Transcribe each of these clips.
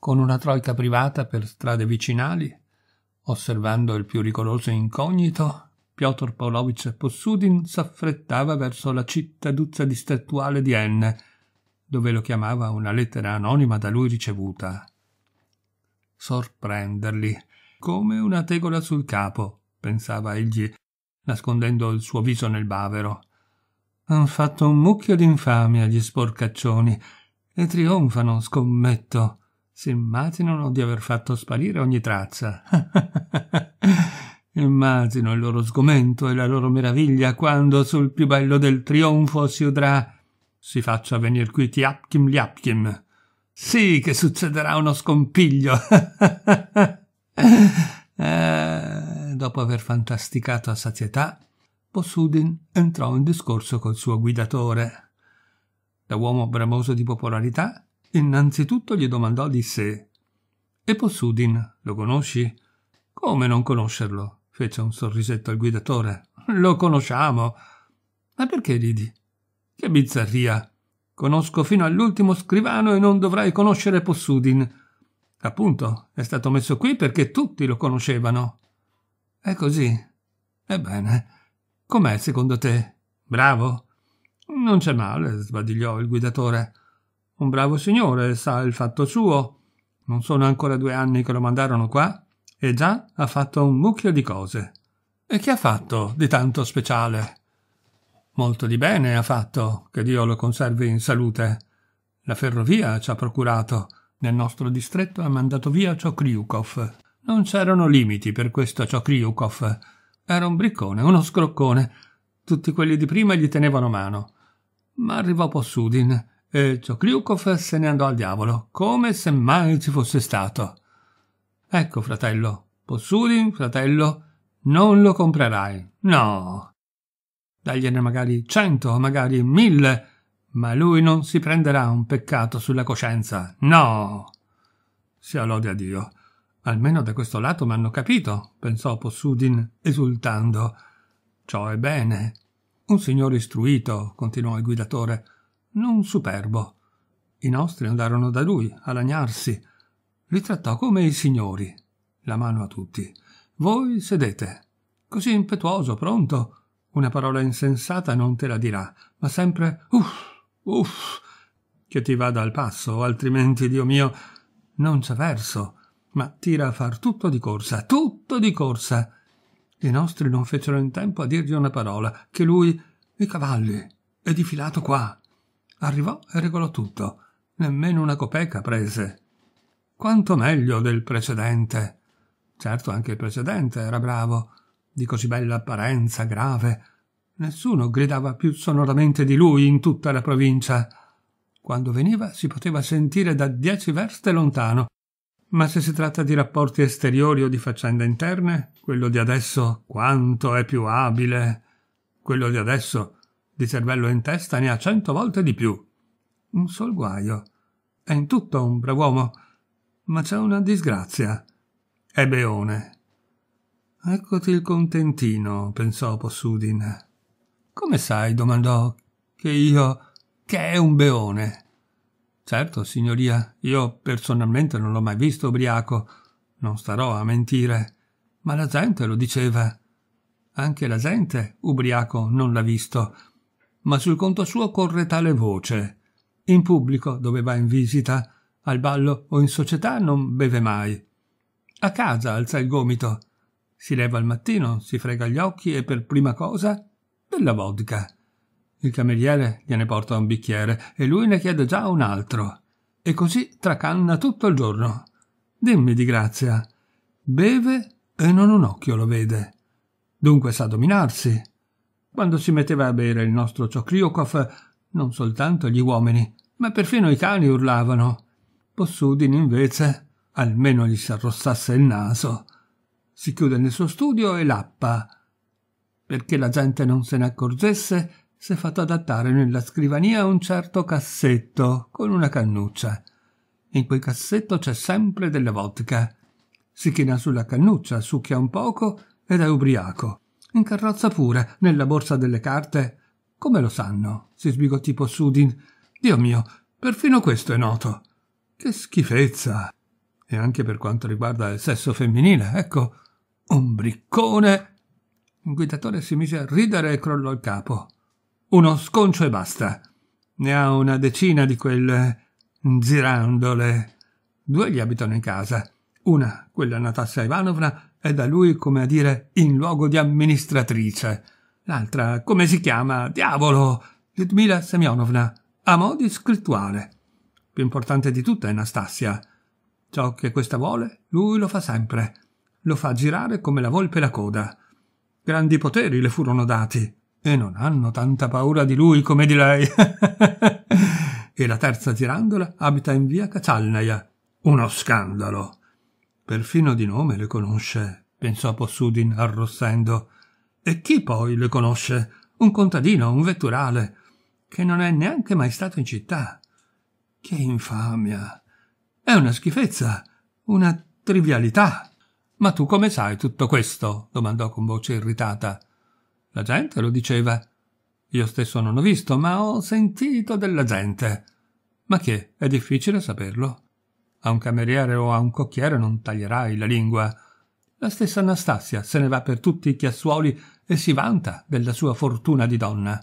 con una troica privata per strade vicinali, osservando il più rigoroso incognito, Piotr Pavlovich Possudin s'affrettava verso la cittaduzza distrettuale di N, dove lo chiamava una lettera anonima da lui ricevuta. Sorprenderli, come una tegola sul capo, pensava egli, nascondendo il suo viso nel bavero. Han fatto un mucchio d'infamia gli sporcaccioni e trionfano, scommetto si immaginano di aver fatto sparire ogni traccia. Immagino il loro sgomento e la loro meraviglia quando sul più bello del trionfo si udrà si faccia venir qui Tiapkim Liapkim. Sì che succederà uno scompiglio. Eh, dopo aver fantasticato a sazietà, Possudin entrò in discorso col suo guidatore. Da uomo bramoso di popolarità, Innanzitutto gli domandò di sé. E Possudin, lo conosci? Come non conoscerlo? fece un sorrisetto al guidatore. Lo conosciamo. Ma perché ridi? Che bizzarria! Conosco fino all'ultimo scrivano e non dovrai conoscere Possudin. Appunto, è stato messo qui perché tutti lo conoscevano. È così. Ebbene, com'è secondo te? Bravo? Non c'è male, sbadigliò il guidatore. Un bravo signore, sa il fatto suo. Non sono ancora due anni che lo mandarono qua e già ha fatto un mucchio di cose. E che ha fatto di tanto speciale? Molto di bene ha fatto, che Dio lo conservi in salute. La ferrovia ci ha procurato. Nel nostro distretto ha mandato via Ciokriukov. Non c'erano limiti per questo Ciokriukov. Era un briccone, uno scroccone. Tutti quelli di prima gli tenevano mano. Ma arrivò Possudin e Zogliukov se ne andò al diavolo, come se mai ci fosse stato. Ecco, fratello, Possudin, fratello, non lo comprerai. No. Dagliene magari cento, magari mille, ma lui non si prenderà un peccato sulla coscienza. No. Sia lode a Dio. Almeno da questo lato m'hanno capito, pensò Possudin, esultando. Ciò è bene. Un signore istruito, continuò il guidatore, non superbo. I nostri andarono da lui a lagnarsi. Li trattò come i signori, la mano a tutti. Voi sedete. Così impetuoso, pronto. Una parola insensata non te la dirà, ma sempre uff, uff, che ti vada al passo, altrimenti, Dio mio, non c'è verso. Ma tira a far tutto di corsa, tutto di corsa. I nostri non fecero in tempo a dirgli una parola, che lui, i cavalli, è difilato qua, Arrivò e regolò tutto. Nemmeno una copeca prese. Quanto meglio del precedente. Certo, anche il precedente era bravo, di così bella apparenza, grave. Nessuno gridava più sonoramente di lui in tutta la provincia. Quando veniva si poteva sentire da dieci verste lontano. Ma se si tratta di rapporti esteriori o di faccende interne, quello di adesso quanto è più abile. Quello di adesso di cervello in testa ne ha cento volte di più. Un sol guaio. È in tutto un brav'uomo. Ma c'è una disgrazia. È beone. Eccoti il contentino, pensò Possudin. Come sai, domandò, che io... che è un beone? Certo, signoria, io personalmente non l'ho mai visto ubriaco. Non starò a mentire. Ma la gente lo diceva. Anche la gente ubriaco non l'ha visto ma sul conto suo corre tale voce. In pubblico, dove va in visita, al ballo o in società non beve mai. A casa alza il gomito. Si leva al mattino, si frega gli occhi e per prima cosa della vodka. Il cameriere gliene porta un bicchiere e lui ne chiede già un altro. E così tracanna tutto il giorno. Dimmi di grazia. Beve e non un occhio lo vede. Dunque sa dominarsi. Quando si metteva a bere il nostro Ciokliokov, non soltanto gli uomini, ma perfino i cani urlavano. Possudin, invece, almeno gli si arrossasse il naso. Si chiude nel suo studio e lappa. Perché la gente non se ne accorgesse, s'è fatto adattare nella scrivania un certo cassetto con una cannuccia. In quel cassetto c'è sempre della vodka. Si china sulla cannuccia, succhia un poco ed è ubriaco. In carrozza pure, nella borsa delle carte. Come lo sanno? si sbigottì Possudin. Dio mio, perfino questo è noto. Che schifezza! E anche per quanto riguarda il sesso femminile, ecco, un briccone! Il guidatore si mise a ridere e crollò il capo. Uno sconcio e basta. Ne ha una decina di quelle girandole. Due gli abitano in casa. Una, quella Natasha Ivanovna, è da lui come a dire in luogo di amministratrice. L'altra, come si chiama? Diavolo! Ludmila Semyonovna, a modi scrittuale. Più importante di tutte è Anastasia. Ciò che questa vuole, lui lo fa sempre. Lo fa girare come la volpe la coda. Grandi poteri le furono dati, e non hanno tanta paura di lui come di lei. e la terza girandola abita in via Caccialnaia. Uno scandalo! Perfino di nome le conosce, pensò Possudin arrossendo. E chi poi le conosce? Un contadino, un vetturale, che non è neanche mai stato in città. Che infamia! È una schifezza, una trivialità. Ma tu come sai tutto questo? domandò con voce irritata. La gente lo diceva. Io stesso non ho visto, ma ho sentito della gente. Ma che, è difficile saperlo? A un cameriere o a un cocchiere non taglierai la lingua. La stessa Anastasia se ne va per tutti i chiassuoli e si vanta della sua fortuna di donna.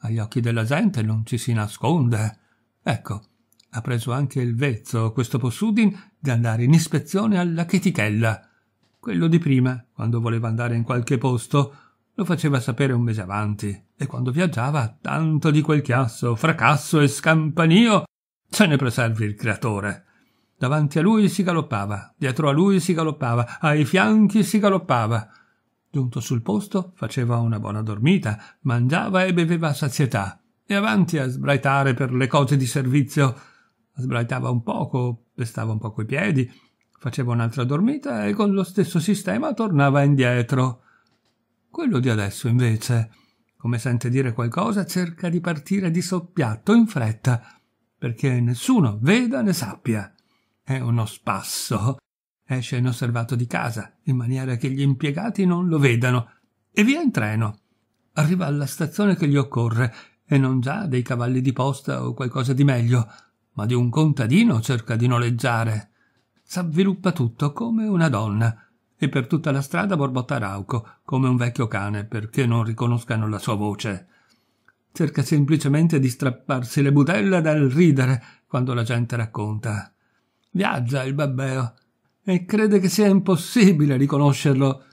Agli occhi della gente non ci si nasconde. Ecco, ha preso anche il vezzo, questo Possudin, di andare in ispezione alla chetichella. Quello di prima, quando voleva andare in qualche posto, lo faceva sapere un mese avanti, e quando viaggiava, tanto di quel chiasso, fracasso e scampanio, se ne preservi il creatore. Davanti a lui si galoppava, dietro a lui si galoppava, ai fianchi si galoppava. Giunto sul posto, faceva una buona dormita, mangiava e beveva a sazietà, e avanti a sbraitare per le cose di servizio. Sbraitava un poco, pestava un poco i piedi, faceva un'altra dormita e con lo stesso sistema tornava indietro. Quello di adesso, invece, come sente dire qualcosa, cerca di partire di soppiatto in fretta, perché nessuno veda né sappia. È uno spasso. Esce inosservato di casa, in maniera che gli impiegati non lo vedano, e via in treno. Arriva alla stazione che gli occorre, e non già dei cavalli di posta o qualcosa di meglio, ma di un contadino cerca di noleggiare. S'avviluppa tutto come una donna, e per tutta la strada borbotta rauco, come un vecchio cane, perché non riconoscano la sua voce. Cerca semplicemente di strapparsi le budella dal ridere quando la gente racconta. Viaggia il babbeo e crede che sia impossibile riconoscerlo.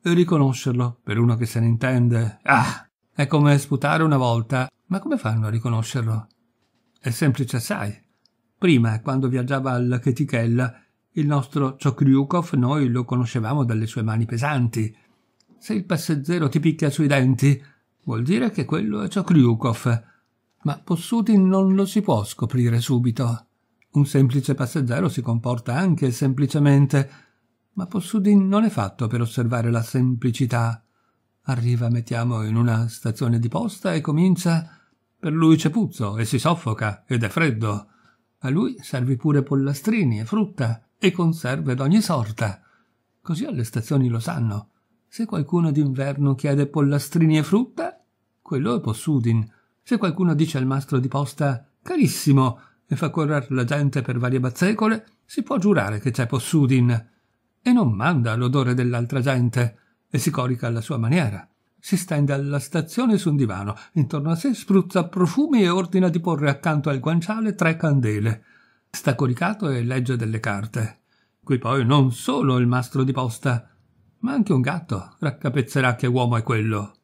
E riconoscerlo, per uno che se ne intende, ah, è come sputare una volta. Ma come fanno a riconoscerlo? È semplice assai. Prima, quando viaggiava alla Chetichella, il nostro Ciokriukov noi lo conoscevamo dalle sue mani pesanti. Se il passeggero ti picchia sui denti, vuol dire che quello è Ciokriukov. Ma Possutin non lo si può scoprire subito. Un semplice passeggero si comporta anche semplicemente, ma Possudin non è fatto per osservare la semplicità. Arriva, mettiamo, in una stazione di posta e comincia... Per lui c'è puzzo e si soffoca ed è freddo. A lui servi pure pollastrini e frutta e conserve d'ogni sorta. Così alle stazioni lo sanno. Se qualcuno d'inverno chiede pollastrini e frutta, quello è Possudin. Se qualcuno dice al mastro di posta, carissimo, e fa correre la gente per varie bazzecole, si può giurare che c'è Possudin. E non manda l'odore dell'altra gente e si corica alla sua maniera. Si stende alla stazione su un divano, intorno a sé spruzza profumi e ordina di porre accanto al guanciale tre candele. Sta coricato e legge delle carte. Qui poi non solo il mastro di posta, ma anche un gatto raccapezzerà che uomo è quello.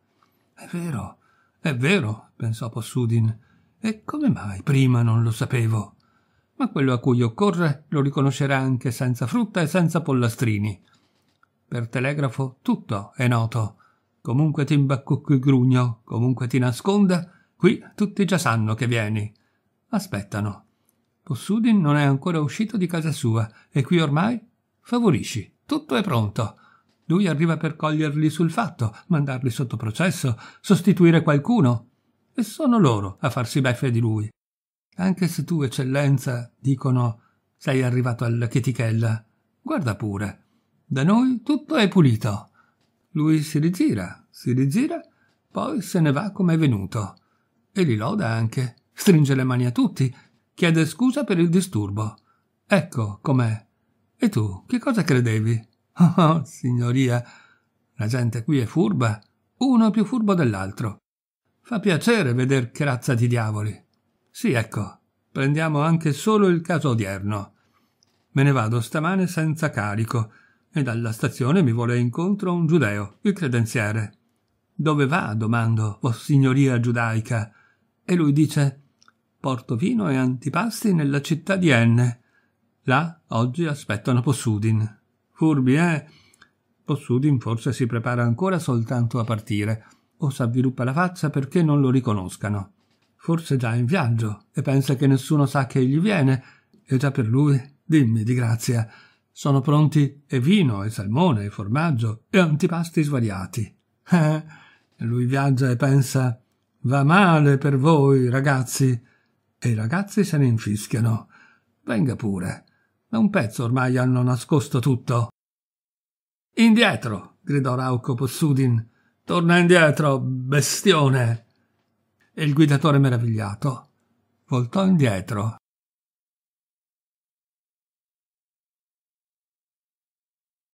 È vero, è vero, pensò Possudin. E come mai prima non lo sapevo? Ma quello a cui occorre lo riconoscerà anche senza frutta e senza pollastrini. Per telegrafo tutto è noto. Comunque ti il grugno, comunque ti nasconda, qui tutti già sanno che vieni. Aspettano. Possudin non è ancora uscito di casa sua e qui ormai favorisci. Tutto è pronto. Lui arriva per coglierli sul fatto, mandarli sotto processo, sostituire qualcuno e sono loro a farsi beffe di lui. Anche se tu, eccellenza, dicono, sei arrivato alla chetichella, guarda pure. Da noi tutto è pulito. Lui si rigira, si rigira, poi se ne va come è venuto. E li loda anche, stringe le mani a tutti, chiede scusa per il disturbo. Ecco com'è. E tu, che cosa credevi? Oh, signoria, la gente qui è furba, uno più furbo dell'altro. Fa piacere veder crazza di diavoli. Sì, ecco, prendiamo anche solo il caso odierno. Me ne vado stamane senza carico e dalla stazione mi vuole incontro un giudeo, il credenziere. Dove va? domando, vostra signoria giudaica. E lui dice porto vino e antipasti nella città di N. Là oggi aspettano Possudin. Furbi, eh? Possudin forse si prepara ancora soltanto a partire o s'avviluppa la faccia perché non lo riconoscano. Forse già in viaggio e pensa che nessuno sa che egli viene, e già per lui, dimmi di grazia, sono pronti e vino, e salmone, e formaggio, e antipasti svariati. Eh, lui viaggia e pensa, va male per voi, ragazzi, e i ragazzi se ne infischiano. Venga pure, da un pezzo ormai hanno nascosto tutto. Indietro, gridò Rauco Possudin, Torna indietro, bestione! E il guidatore meravigliato voltò indietro.